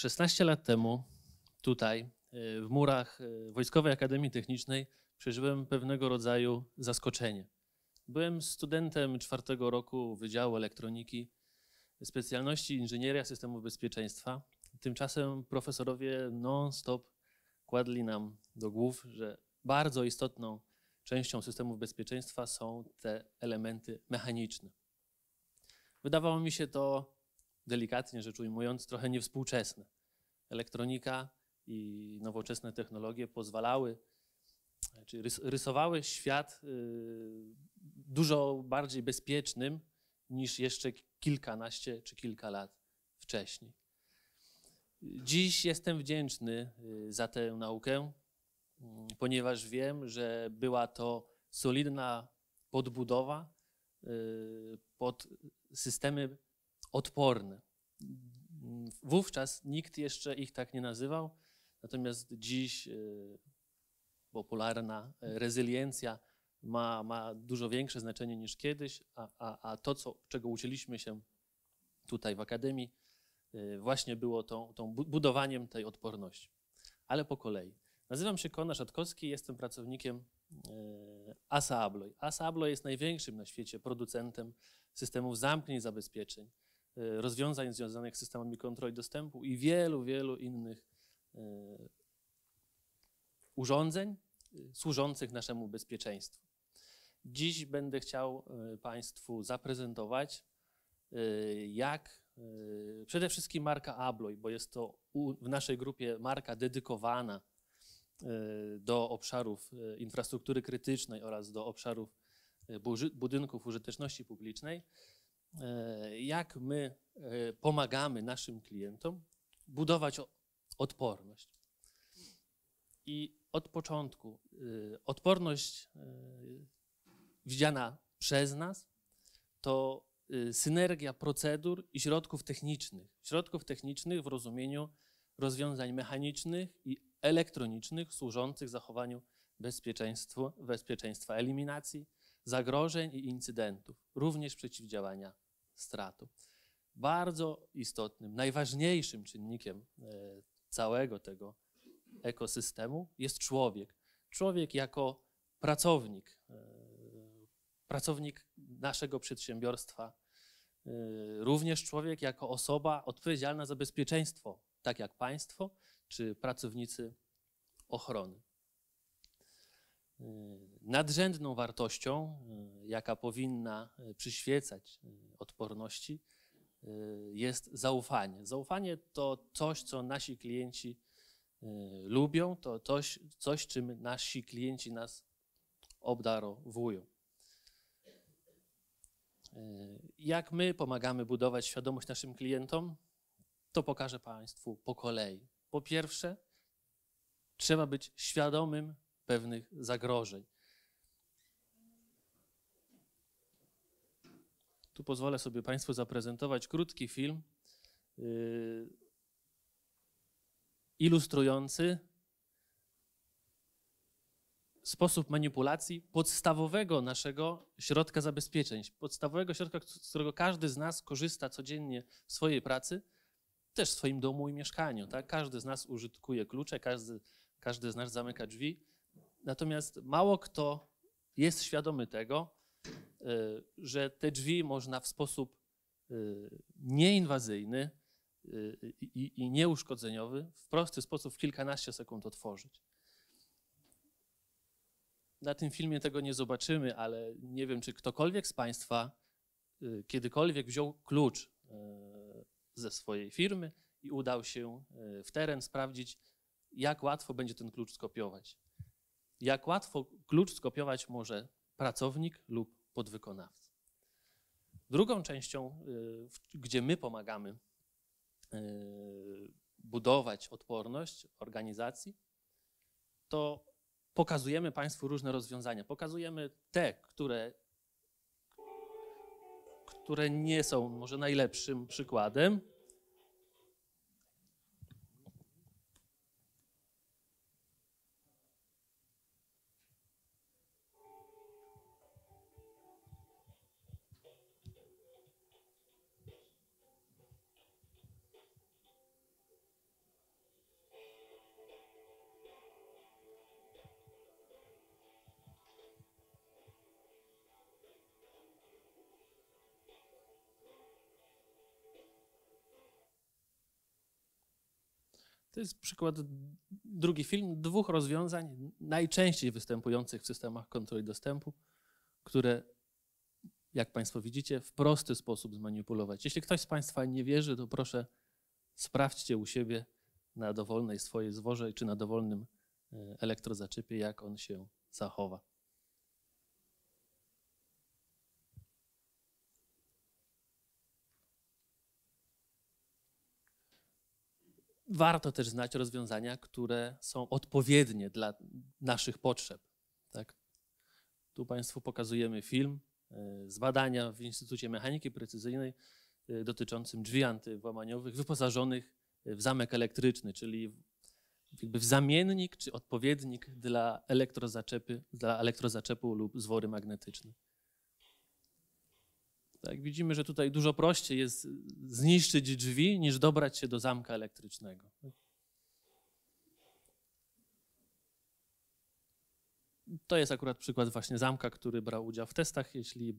16 lat temu tutaj, y, w murach y, Wojskowej Akademii Technicznej, przeżyłem pewnego rodzaju zaskoczenie. Byłem studentem czwartego roku Wydziału Elektroniki, specjalności Inżynieria Systemów Bezpieczeństwa. Tymczasem profesorowie non-stop kładli nam do głów, że bardzo istotną częścią systemów bezpieczeństwa są te elementy mechaniczne. Wydawało mi się to delikatnie rzecz ujmując, trochę niewspółczesne. Elektronika i nowoczesne technologie pozwalały, czy rysowały świat y, dużo bardziej bezpiecznym niż jeszcze kilkanaście czy kilka lat wcześniej. Dziś jestem wdzięczny y, za tę naukę, y, ponieważ wiem, że była to solidna podbudowa pod systemy odporny. Wówczas nikt jeszcze ich tak nie nazywał, natomiast dziś e, popularna e, rezyliencja ma, ma dużo większe znaczenie niż kiedyś, a, a, a to, co, czego uczyliśmy się tutaj w Akademii, e, właśnie było tą, tą budowaniem tej odporności. Ale po kolei. Nazywam się Kona Szatkowski, jestem pracownikiem Asa Abloy. Asa Abloy jest największym na świecie producentem systemów zamknięć zabezpieczeń. E, rozwiązań związanych z systemami kontroli dostępu i wielu, wielu innych e, urządzeń e, służących naszemu bezpieczeństwu. Dziś będę chciał Państwu zaprezentować, jak przede wszystkim marka Abloy, bo jest to w naszej grupie marka dedykowana do obszarów infrastruktury krytycznej oraz do obszarów budynków użyteczności publicznej. E, jak my e, pomagamy naszym klientom budować odporność. I od początku e, odporność widziana przez nas to synergia procedur i środków technicznych. Środków technicznych w rozumieniu rozwiązań mechanicznych i elektronicznych służących zachowaniu bezpieczeństwa, bezpieczeństwa eliminacji, zagrożeń i incydentów, również przeciwdziałania stratu. Bardzo istotnym, najważniejszym czynnikiem e, całego tego ekosystemu jest człowiek. Człowiek jako pracownik, e, pracownik naszego przedsiębiorstwa, e, również człowiek jako osoba odpowiedzialna za bezpieczeństwo, tak jak państwo czy pracownicy ochrony nadrzędną wartością, e, jaka powinna e, przyświecać e, odporności, jest zaufanie. Zaufanie to coś, co nasi klienci lubią, to coś, coś czym nasi klienci nas obdarowują. Jak my pomagamy budować świadomość naszym klientom, to pokażę Państwu po kolei. Po pierwsze, trzeba być świadomym pewnych zagrożeń. Tu pozwolę sobie Państwu zaprezentować krótki film y, ilustrujący sposób manipulacji podstawowego naszego środka zabezpieczeń, podstawowego środka, z którego każdy z nas korzysta codziennie w swojej pracy, też w swoim domu i mieszkaniu. Tak? Każdy z nas użytkuje klucze, każdy, każdy z nas zamyka drzwi. Natomiast mało kto jest świadomy tego, Y, że te drzwi można w sposób y, nieinwazyjny y, i nieuszkodzeniowy w prosty sposób w kilkanaście sekund otworzyć. Na tym filmie tego nie zobaczymy, ale nie wiem, czy ktokolwiek z Państwa kiedykolwiek wziął klucz ze swojej firmy i udał się w teren sprawdzić, jak łatwo będzie ten klucz skopiować. Jak łatwo klucz skopiować może pracownik lub podwykonawcy. Drugą częścią, y, gdzie my pomagamy y, budować odporność organizacji, to pokazujemy Państwu różne rozwiązania. Pokazujemy te, które, które nie są może najlepszym przykładem, To jest przykład, drugi film, dwóch rozwiązań najczęściej występujących w systemach kontroli dostępu, które, jak Państwo widzicie, w prosty sposób zmanipulować. Jeśli ktoś z Państwa nie wierzy, to proszę sprawdźcie u siebie na dowolnej swojej zworze czy na dowolnym e, elektrozaczepie, jak on się zachowa. warto też znać rozwiązania, które są odpowiednie dla naszych potrzeb. Tak? Tu Państwu pokazujemy film e, z badania w Instytucie Mechaniki Precyzyjnej e, dotyczącym drzwi antywłamaniowych wyposażonych w zamek elektryczny, czyli jakby w zamiennik czy odpowiednik dla elektrozaczepy, dla elektrozaczepu lub zwory magnetyczne. Tak? Widzimy, że tutaj dużo prościej jest zniszczyć drzwi, niż dobrać się do zamka elektrycznego. To jest akurat przykład właśnie zamka, który brał udział w testach. Jeśli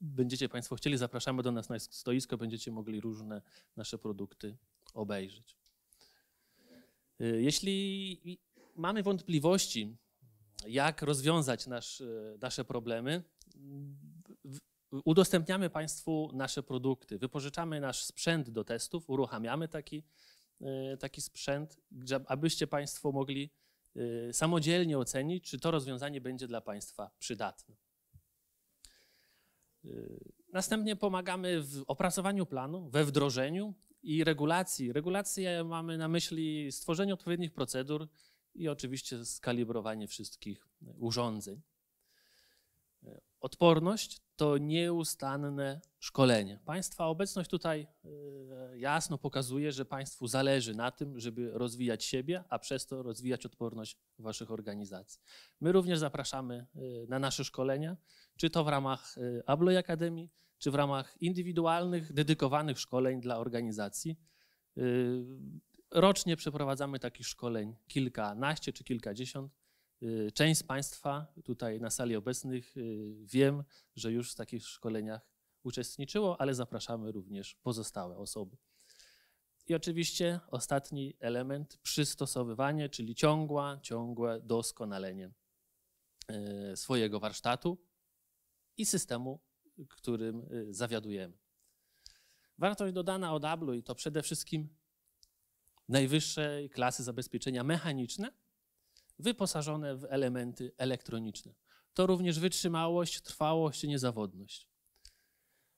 będziecie Państwo chcieli, zapraszamy do nas na stoisko, będziecie mogli różne nasze produkty obejrzeć. Y, jeśli mamy wątpliwości, jak rozwiązać nasz, y, nasze problemy, udostępniamy Państwu nasze produkty, wypożyczamy nasz sprzęt do testów, uruchamiamy taki, e, taki sprzęt, abyście Państwo mogli e, samodzielnie ocenić, czy to rozwiązanie będzie dla Państwa przydatne. E, następnie pomagamy w opracowaniu planu, we wdrożeniu i regulacji. Regulacje mamy na myśli stworzenie odpowiednich procedur i oczywiście skalibrowanie wszystkich urządzeń. Odporność to nieustanne szkolenie. Państwa obecność tutaj y, jasno pokazuje, że Państwu zależy na tym, żeby rozwijać siebie, a przez to rozwijać odporność Waszych organizacji. My również zapraszamy y, na nasze szkolenia, czy to w ramach y, Abloy Academy, czy w ramach indywidualnych, dedykowanych szkoleń dla organizacji. Rocznie przeprowadzamy takich szkoleń kilkanaście czy kilkadziesiąt. Y, część z Państwa tutaj na sali obecnych y, wiem, że już w takich szkoleniach uczestniczyło, ale zapraszamy również pozostałe osoby. I oczywiście ostatni element przystosowywanie, czyli ciągła, ciągłe doskonalenie y, swojego warsztatu i systemu, którym zawiadujemy. Wartość dodana od Ablu i to przede wszystkim najwyższej klasy zabezpieczenia mechaniczne wyposażone w elementy elektroniczne. To również wytrzymałość, trwałość i niezawodność.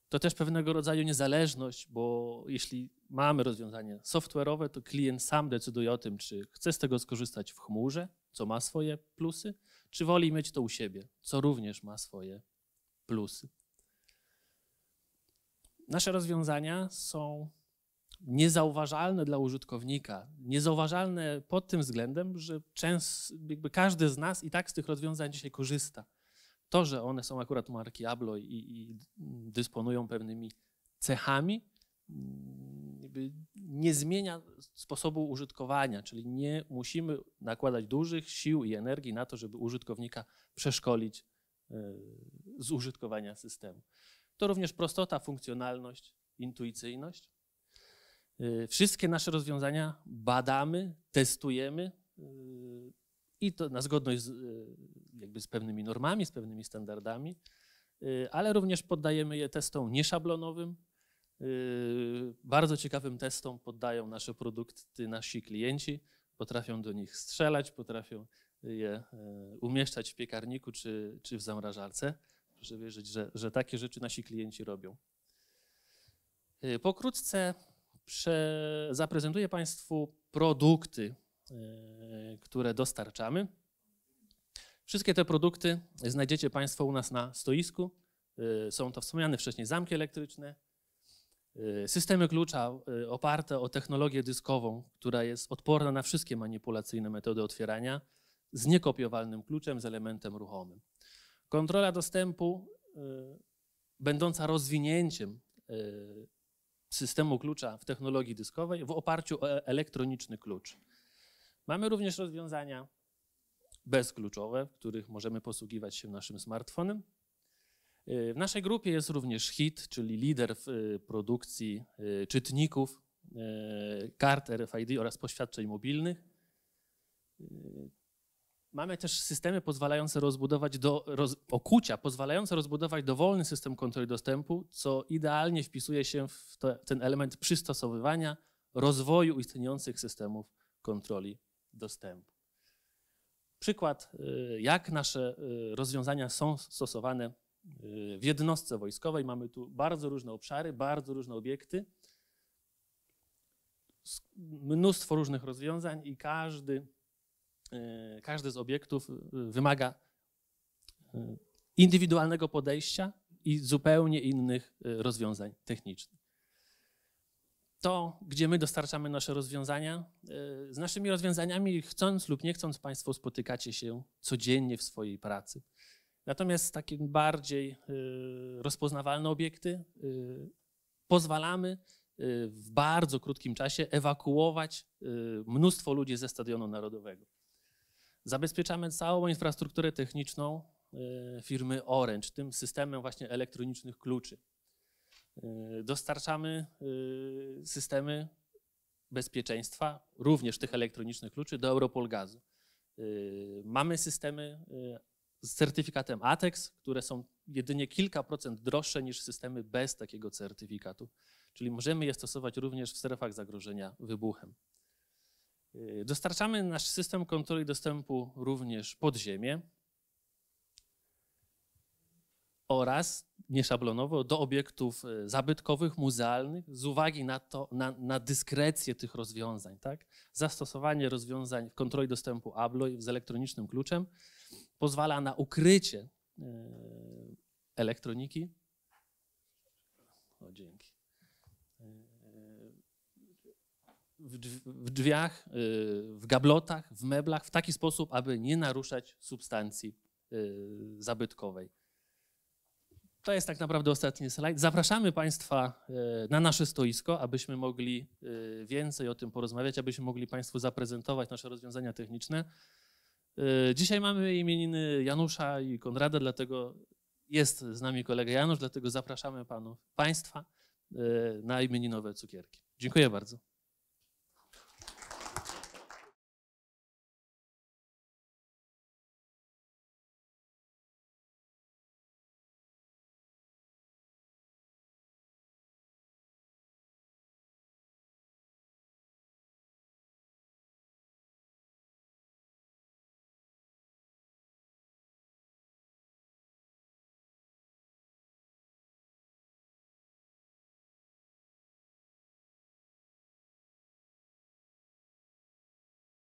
To też pewnego rodzaju niezależność, bo jeśli mamy rozwiązanie software'owe, to klient sam decyduje o tym, czy chce z tego skorzystać w chmurze, co ma swoje plusy, czy woli mieć to u siebie, co również ma swoje plusy. Nasze rozwiązania są niezauważalne dla użytkownika. Niezauważalne pod tym względem, że jakby każdy z nas i tak z tych rozwiązań dzisiaj korzysta. To, że one są akurat marki Ablo i, i dysponują pewnymi cechami, mm, nie zmienia sposobu użytkowania, czyli nie musimy nakładać dużych sił i energii na to, żeby użytkownika przeszkolić e, z użytkowania systemu. To również prostota, funkcjonalność, intuicyjność. Y, wszystkie nasze rozwiązania badamy, testujemy y, i to na zgodność z, y, jakby z pewnymi normami, z pewnymi standardami, ale również poddajemy je testom nieszablonowym. Bardzo ciekawym testom poddają nasze produkty nasi klienci. Potrafią do nich strzelać, potrafią je umieszczać w piekarniku czy, czy w zamrażarce. Proszę wierzyć, że, że takie rzeczy nasi klienci robią. Pokrótce prze, zaprezentuję Państwu produkty, e, które dostarczamy. Wszystkie te produkty znajdziecie Państwo u nas na stoisku. E, są to wspomniane wcześniej zamki elektryczne, e, systemy klucza oparte o technologię dyskową, która jest odporna na wszystkie manipulacyjne metody otwierania, z niekopiowalnym kluczem, z elementem ruchomym. Kontrola dostępu, będąca rozwinięciem systemu klucza w technologii dyskowej w oparciu o e-, elektroniczny klucz. Mamy również rozwiązania bezkluczowe, w których możemy posługiwać się naszym smartfonem. E, w naszej grupie jest również HIT, czyli lider w e, produkcji czytników kart RFID oraz poświadczeń mobilnych. Mamy też systemy pozwalające rozbudować do roz, okucia, pozwalające rozbudować dowolny system kontroli dostępu, co idealnie wpisuje się w, w ten element przystosowywania, rozwoju istniejących systemów kontroli dostępu. Przykład, y, jak nasze y, rozwiązania są stosowane y, w jednostce wojskowej. Mamy tu bardzo różne obszary, bardzo różne obiekty, mnóstwo różnych rozwiązań i każdy Y, każdy z obiektów y, wymaga y, indywidualnego podejścia i zupełnie innych rozwiązań technicznych. To, gdzie my dostarczamy nasze rozwiązania, z naszymi rozwiązaniami, chcąc lub nie chcąc, Państwo spotykacie się codziennie w swojej pracy. Natomiast takie bardziej rozpoznawalne obiekty pozwalamy w bardzo krótkim czasie ewakuować mnóstwo ludzi ze Stadionu Narodowego. Zabezpieczamy całą infrastrukturę techniczną y, firmy Orange, tym systemem właśnie elektronicznych kluczy. Y, dostarczamy y, systemy bezpieczeństwa, również tych elektronicznych kluczy, do Europol Gazu. Mamy systemy z certyfikatem ATEX, które są jedynie kilka procent droższe niż systemy bez takiego certyfikatu. Czyli możemy je stosować również w strefach zagrożenia wybuchem. Y, dostarczamy nasz system kontroli dostępu również pod ziemię oraz nieszablonowo do obiektów y, zabytkowych, muzealnych z uwagi na, to, na, na dyskrecję tych rozwiązań. Tak? Zastosowanie rozwiązań kontroli dostępu ABLOI z elektronicznym kluczem pozwala na ukrycie y, elektroniki. O, dzięki. w drzwiach, y, w gablotach, w meblach w taki sposób, aby nie naruszać substancji y, zabytkowej. To jest tak naprawdę ostatni slajd. Zapraszamy Państwa y, na nasze stoisko, abyśmy mogli więcej o tym porozmawiać, abyśmy mogli Państwu zaprezentować nasze rozwiązania techniczne. Dzisiaj mamy imieniny Janusza i Konrada, dlatego jest z nami kolega Janusz, dlatego zapraszamy panów, Państwa na imieninowe cukierki. Dziękuję bardzo.